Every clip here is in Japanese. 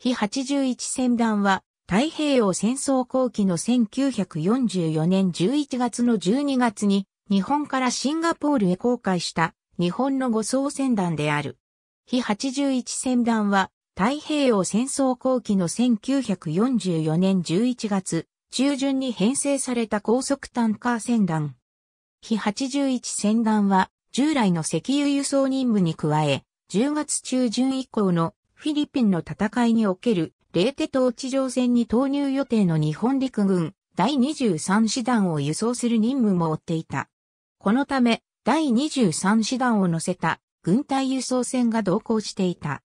非81船団は、太平洋戦争後期の1944年11月の12月に、日本からシンガポールへ航海した日本の護送船団である。非81船団は、太平洋戦争後期の1944年11月中旬に編成された高速タンカー船団。非81船団は、従来の石油輸送任務に加え、10月中旬以降のフィリピンの戦いにおけるレーテ島地上戦に投入予定の日本陸軍第23師団を輸送する任務も負っていた。このため第23師団を乗せた軍隊輸送船が同行していた。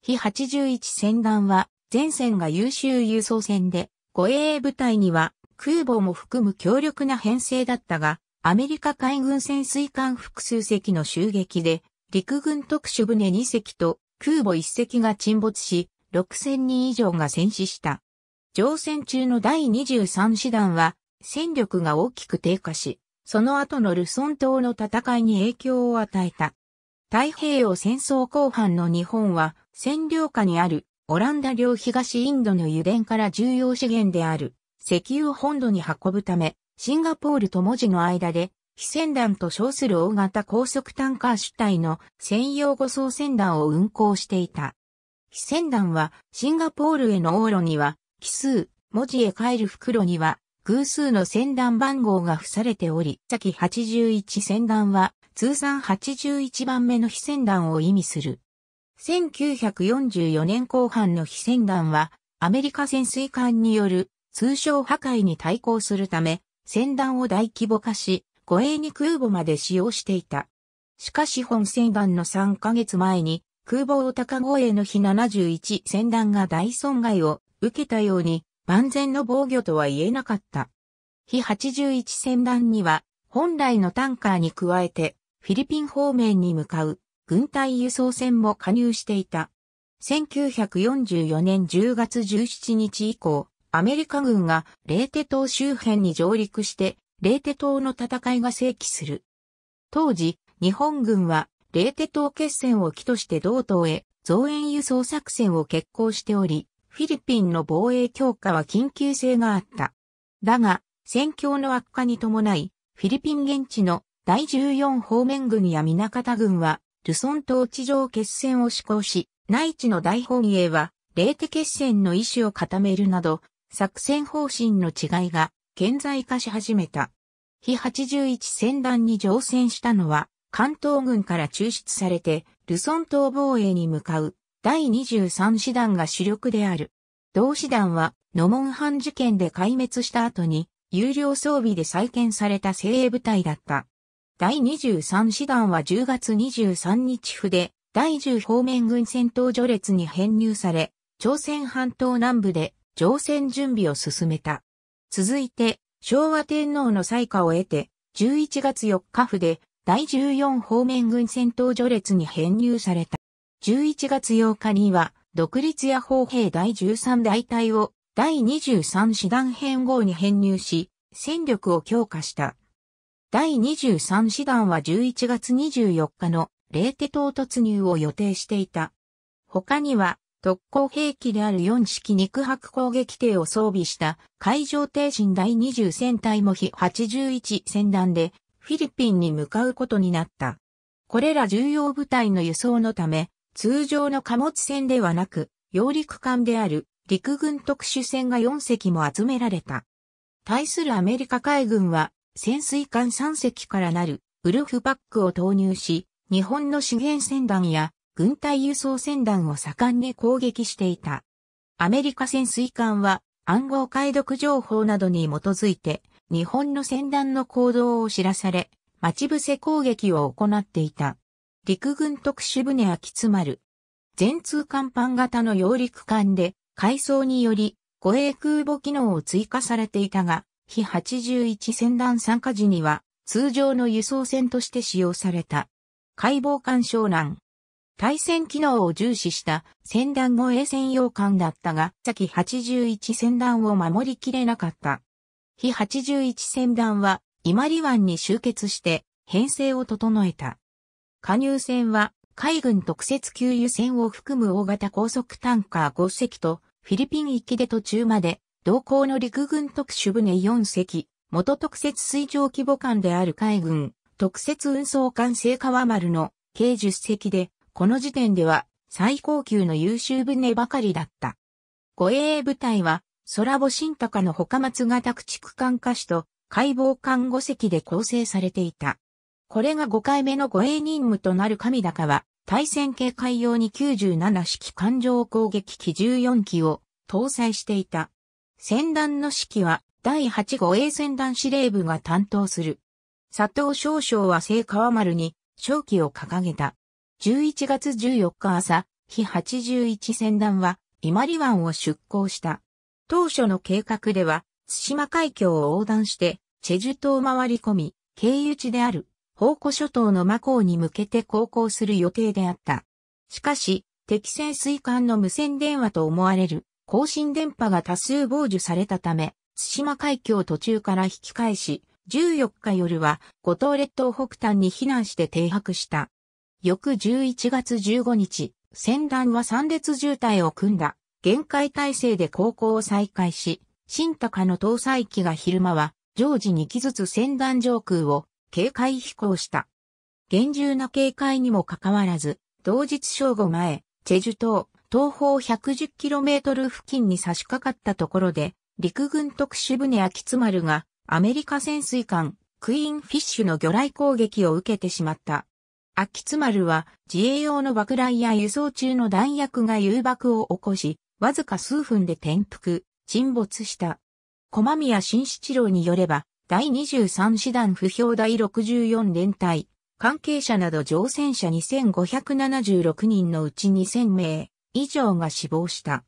非81船団は前線が優秀輸送船で護衛部隊には空母も含む強力な編成だったが、アメリカ海軍潜水艦複数隻の襲撃で、陸軍特殊船2隻と空母一隻が沈没し、6000人以上が戦死した。乗船中の第23師団は、戦力が大きく低下し、その後のルソン島の戦いに影響を与えた。太平洋戦争後半の日本は、占領下にあるオランダ領東インドの油田から重要資源である石油本土に運ぶため、シンガポールと文字の間で非船団と称する大型高速タンカー主体の専用護送船団を運航していた。非船団はシンガポールへの往路には奇数、文字へ帰る袋には偶数の船団番号が付されており、先81船団は通算81番目の非船団を意味する。1944年後半の非船団はアメリカ潜水艦による通称破壊に対抗するため、船団を大規模化し、護衛に空母まで使用していた。しかし本船団の3ヶ月前に空母を高護衛の日71船団が大損害を受けたように万全の防御とは言えなかった。日81船団には本来のタンカーに加えてフィリピン方面に向かう軍隊輸送船も加入していた。1944年10月17日以降、アメリカ軍がレーテ島周辺に上陸してレーテ島の戦いが正規する。当時、日本軍は、レーテ島決戦を機として同島へ増援輸送作戦を決行しており、フィリピンの防衛強化は緊急性があった。だが、戦況の悪化に伴い、フィリピン現地の第14方面軍や南方軍は、ルソン島地上決戦を施行し、内地の大本営は、レーテ決戦の意思を固めるなど、作戦方針の違いが顕在化し始めた。非81戦団に乗船したのは、関東軍から抽出されて、ルソン島防衛に向かう第23師団が主力である。同師団は、ノモンハン事件で壊滅した後に、有料装備で再建された精鋭部隊だった。第23師団は10月23日府で、第10方面軍戦闘序列に編入され、朝鮮半島南部で乗船準備を進めた。続いて、昭和天皇の裁下を得て、11月4日府で、第14方面軍戦闘序列に編入された。11月8日には、独立や砲兵第13大隊を第23師団編号に編入し、戦力を強化した。第23師団は11月24日のレ手島突入を予定していた。他には、特攻兵器である4式肉薄攻撃艇を装備した海上艇身第20戦隊も非81戦団でフィリピンに向かうことになった。これら重要部隊の輸送のため、通常の貨物船ではなく、揚陸艦である陸軍特殊船が4隻も集められた。対するアメリカ海軍は潜水艦3隻からなるウルフパックを投入し、日本の資源船団や軍隊輸送船団を盛んに攻撃していた。アメリカ潜水艦は暗号解読情報などに基づいて日本の船団の行動を知らされ、待ち伏せ攻撃を行っていた。陸軍特殊船秋津丸。全通艦板型の揚陸艦で、海藻により護衛空母機能を追加されていたが、非81船団参加時には通常の輸送船として使用された。解剖艦湘南、対戦機能を重視した戦団護衛専用艦だったが、先81戦団を守りきれなかった。非81戦団は、伊万里湾に集結して、編成を整えた。加入船は、海軍特設給油船を含む大型高速タンカー5隻と、フィリピン行きで途中まで、同行の陸軍特殊船4隻、元特設水上規模艦である海軍、特設運送艦聖川丸の計10隻で、この時点では最高級の優秀船ばかりだった。護衛部隊は、空母新高の他松型駆逐艦歌手と解剖艦五隻で構成されていた。これが5回目の護衛任務となる神高は、対戦警戒用に97式艦上攻撃機14機を搭載していた。戦団の指揮は第8護衛戦団司令部が担当する。佐藤少将は聖川丸に勝機を掲げた。11月14日朝、日81船団は伊万里湾を出港した。当初の計画では、津島海峡を横断して、チェジュ島を回り込み、経由地である、宝庫諸島の魔港に向けて航行する予定であった。しかし、敵潜水艦の無線電話と思われる更新電波が多数傍受されたため、津島海峡途中から引き返し、14日夜は五島列島北端に避難して停泊した。翌11月15日、戦団は三列渋滞を組んだ、限界体制で航行を再開し、新高の搭載機が昼間は、常時2機ずつ戦団上空を警戒飛行した。厳重な警戒にもかかわらず、同日正午前、チェジュ島、東方 110km 付近に差し掛かったところで、陸軍特殊船秋津丸が、アメリカ潜水艦、クイーンフィッシュの魚雷攻撃を受けてしまった。秋津丸は自衛用の爆雷や輸送中の弾薬が誘爆を起こし、わずか数分で転覆、沈没した。駒宮新七郎によれば、第23師団不評第64連隊、関係者など乗船者2576人のうち2000名以上が死亡した。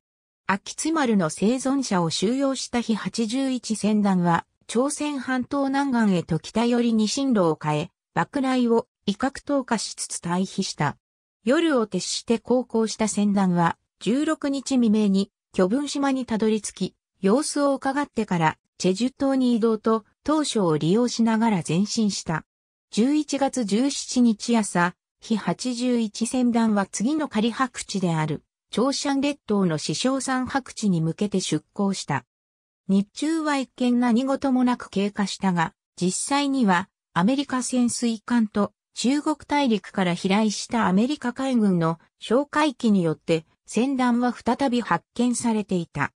秋津丸の生存者を収容した日81船団は、朝鮮半島南岸へと北寄りに進路を変え、爆雷を威嚇投下しつつ退避した。夜を徹して航行した船団は、16日未明に巨文島にたどり着き、様子を伺ってからチェジュ島に移動と当初を利用しながら前進した。11月17日朝、日81船団は次の仮白地である、長山列島の死傷山白地に向けて出港した。日中は一見何事もなく経過したが、実際にはアメリカ潜水艦と中国大陸から飛来したアメリカ海軍の哨戒機によって船団は再び発見されていた。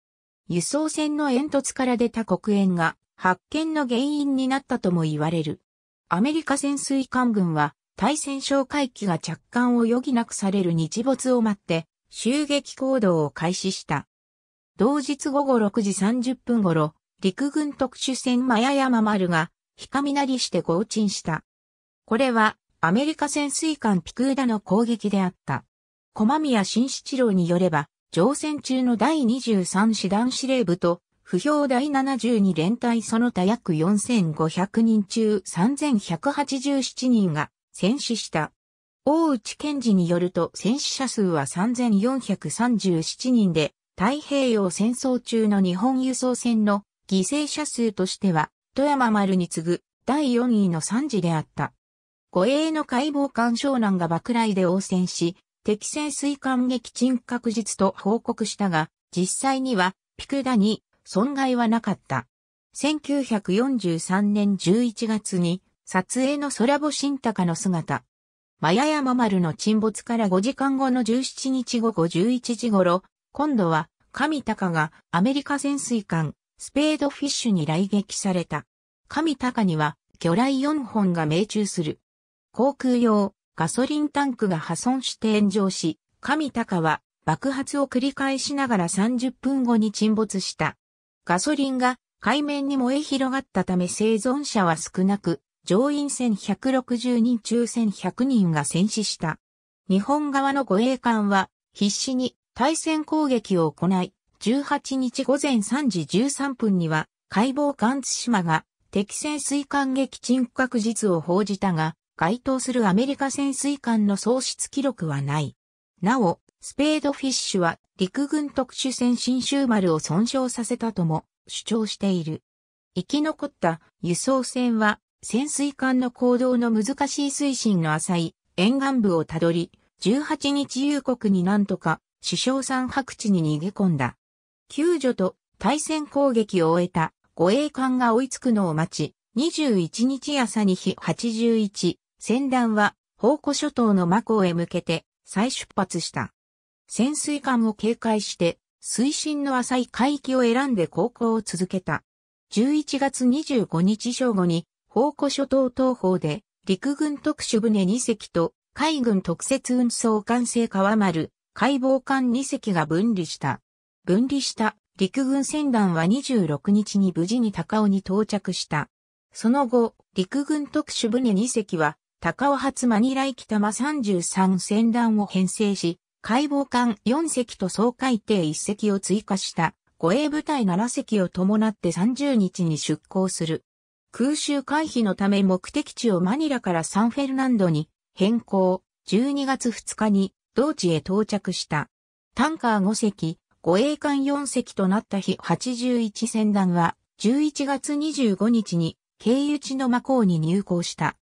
輸送船の煙突から出た黒煙が発見の原因になったとも言われる。アメリカ潜水艦軍は対戦哨戒機が着艦を余儀なくされる日没を待って襲撃行動を開始した。同日午後6時30分頃、陸軍特殊船マヤヤママルが、ひかみなりして合沈した。これは、アメリカ潜水艦ピクーダの攻撃であった。駒宮新七郎によれば、乗船中の第23師団司令部と、不評第72連隊その他約4500人中3187人が戦死した。大内健治によると戦死者数は3437人で、太平洋戦争中の日本輸送船の犠牲者数としては、富山丸に次ぐ第4位の惨事であった。護衛の解剖艦湘南が爆雷で応戦し、敵潜水艦撃沈確実と報告したが、実際にはピクダに損害はなかった。1943年11月に撮影の空母新高の姿。マヤヤマ丸の沈没から5時間後の17日午後11時頃、今度は神高がアメリカ潜水艦スペードフィッシュに来撃された。神高には魚雷4本が命中する。航空用ガソリンタンクが破損して炎上し、上高は爆発を繰り返しながら30分後に沈没した。ガソリンが海面に燃え広がったため生存者は少なく、乗員1160人中1100人が戦死した。日本側の護衛艦は必死に対戦攻撃を行い、18日午前3時13分には海防艦津島が敵戦水艦撃沈確実を報じたが、該当するアメリカ潜水艦の喪失記録はない。なお、スペードフィッシュは陸軍特殊戦新州丸を損傷させたとも主張している。生き残った輸送船は潜水艦の行動の難しい推進の浅い沿岸部をたどり、18日夕刻になんとか首相山白地に逃げ込んだ。救助と対戦攻撃を終えた護衛艦が追いつくのを待ち、21日朝に日81船団は、宝庫諸島のマコへ向けて再出発した。潜水艦を警戒して、水深の浅い海域を選んで航行を続けた。11月25日正午に、宝庫諸島東方で、陸軍特殊船2隻と、海軍特設運送艦船川丸、解剖艦2隻が分離した。分離した陸軍船団は26日に無事に高尾に到着した。その後、陸軍特殊船2隻は、高尾発マニラき玉33船団を編成し、解剖艦4隻と総海艇1隻を追加した護衛部隊7隻を伴って30日に出港する。空襲回避のため目的地をマニラからサンフェルナンドに変更、12月2日に同地へ到着した。タンカー5隻、護衛艦4隻となった日81船団は11月25日に経由地のマ港に入港した。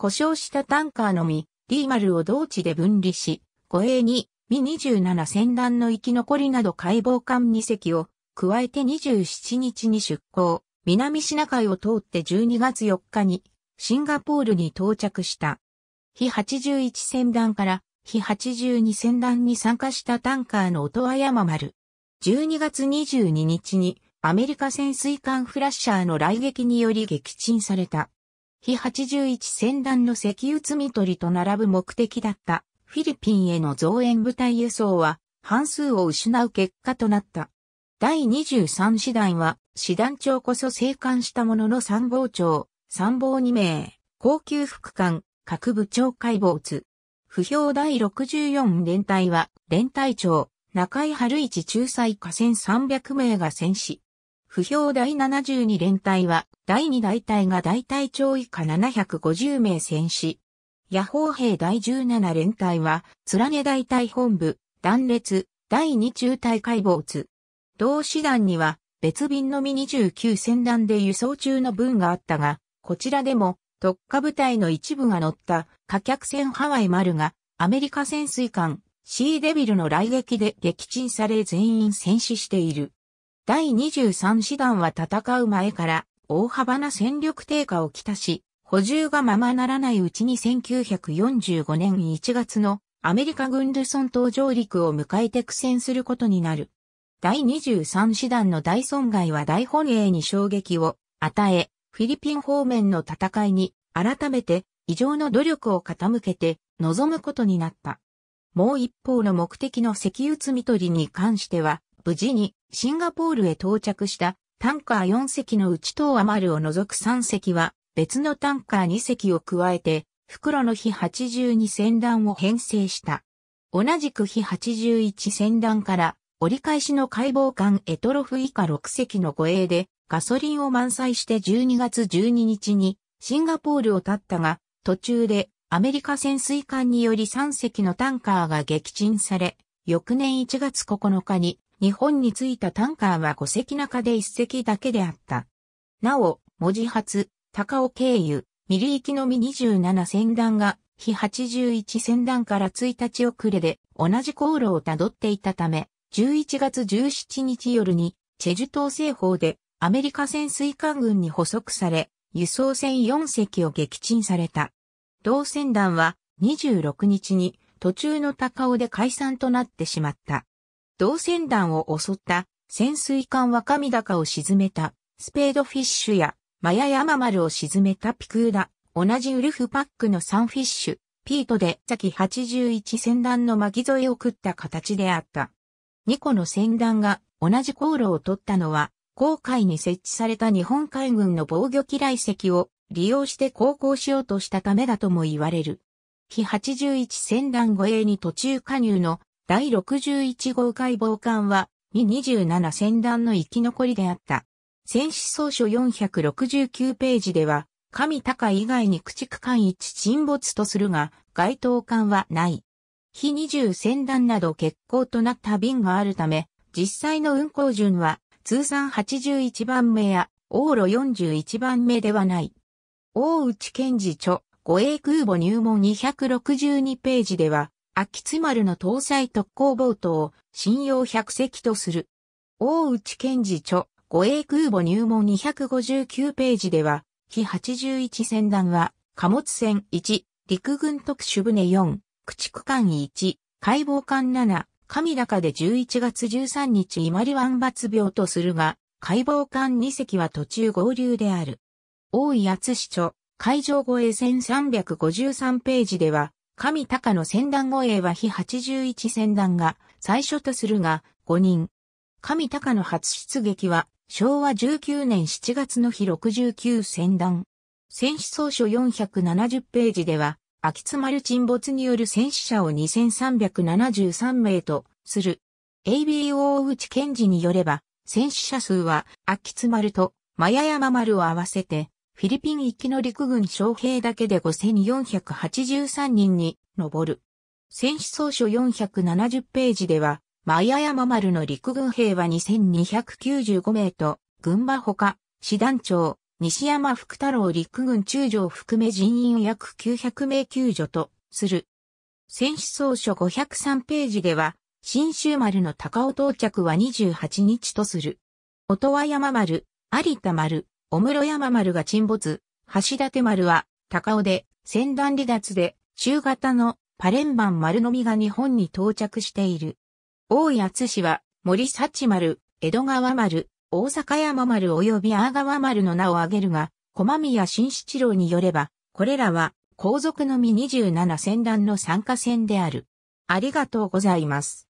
故障したタンカーのみ、D 丸を同地で分離し、護衛に、ミ27船団の生き残りなど解剖艦2隻を、加えて27日に出港、南シナ海を通って12月4日に、シンガポールに到着した。非81船団から、非82船団に参加したタンカーの音羽山丸。12月22日に、アメリカ潜水艦フラッシャーの来撃により撃沈された。非81戦団の石油積み取りと並ぶ目的だったフィリピンへの増援部隊輸送は半数を失う結果となった。第23師団は、師団長こそ生還したものの参謀長、参謀2名、高級副官、各部長解剖図。不評第64連隊は、連隊長、中井春一仲裁下船300名が戦死。不評第72連隊は、第2大隊が大隊長以下750名戦死。野砲兵第17連隊は、貫大隊本部、断裂、第2中隊解剖同師団には、別便のみ29戦団で輸送中の分があったが、こちらでも、特化部隊の一部が乗った貨客船ハワイ丸が、アメリカ潜水艦、シーデビルの来撃で撃沈され全員戦死している。第23師団は戦う前から大幅な戦力低下をきたし、補充がままならないうちに1945年1月のアメリカ軍ルソン島上陸を迎えて苦戦することになる。第23師団の大損害は大本営に衝撃を与え、フィリピン方面の戦いに改めて異常の努力を傾けて望むことになった。もう一方の目的の石油積み取りに関しては、無事にシンガポールへ到着したタンカー4隻のうち等余るを除く3隻は別のタンカー2隻を加えて袋の日82船団を編成した。同じく日81船団から折り返しの解剖艦エトロフ以下6隻の護衛でガソリンを満載して12月12日にシンガポールを立ったが途中でアメリカ潜水艦により3隻のタンカーが撃沈され翌年1月9日に日本に着いたタンカーは5隻中で1隻だけであった。なお、文字発、高尾経由、ミリ行きのみ27船団が、非81船団から1日遅れで、同じ航路をたどっていたため、11月17日夜に、チェジュ島西方で、アメリカ潜水艦軍に捕捉され、輸送船4隻を撃沈された。同船団は、26日に、途中の高尾で解散となってしまった。同船団を襲った潜水艦は神高を沈めたスペードフィッシュやマヤヤママルを沈めたピクーダ、同じウルフパックのサンフィッシュ、ピートで先81船団の巻き添えを食った形であった。2個の船団が同じ航路を取ったのは、航海に設置された日本海軍の防御機雷石を利用して航行しようとしたためだとも言われる。非81船団護衛に途中加入の第61号解剖艦は、ミ27船団の生き残りであった。戦死総書469ページでは、神高以外に駆逐艦一沈没とするが、該当艦はない。非20船団など欠航となった便があるため、実際の運航順は通算81番目や往路41番目ではない。大内健治著、護衛空母入門262ページでは、秋津丸の搭載特攻ボートを信用100隻とする。大内健治著、護衛空母入門259ページでは、非81船団は、貨物船1、陸軍特殊船4、駆逐艦1、解剖艦7、神高で11月13日伊万里湾抜病とするが、解剖艦2隻は途中合流である。大井厚市著、海上護衛船353ページでは、神高の戦団護衛は非81戦団が最初とするが5人。神高の初出撃は昭和19年7月の日69戦団。戦死総書470ページでは、秋津丸沈没による戦死者を2373名とする。ABO 内賢治によれば、戦死者数は秋津丸とマヤ山丸を合わせてフィリピン行きの陸軍将兵だけで5483人に上る。戦死総書470ページでは、マヤ山丸の陸軍兵は2295名と、群馬ほか、師団長、西山福太郎陸軍中将含め人員約900名救助とする。戦死総書503ページでは、新州丸の高尾到着は28日とする。音羽山丸、有田丸、小室山丸が沈没、橋立丸は高尾で船団離脱で中型のパレンバン丸のみが日本に到着している。大井厚氏は森幸丸、江戸川丸、大阪山丸及び阿川丸の名を挙げるが、駒宮新七郎によれば、これらは皇族のみ27船団の参加船である。ありがとうございます。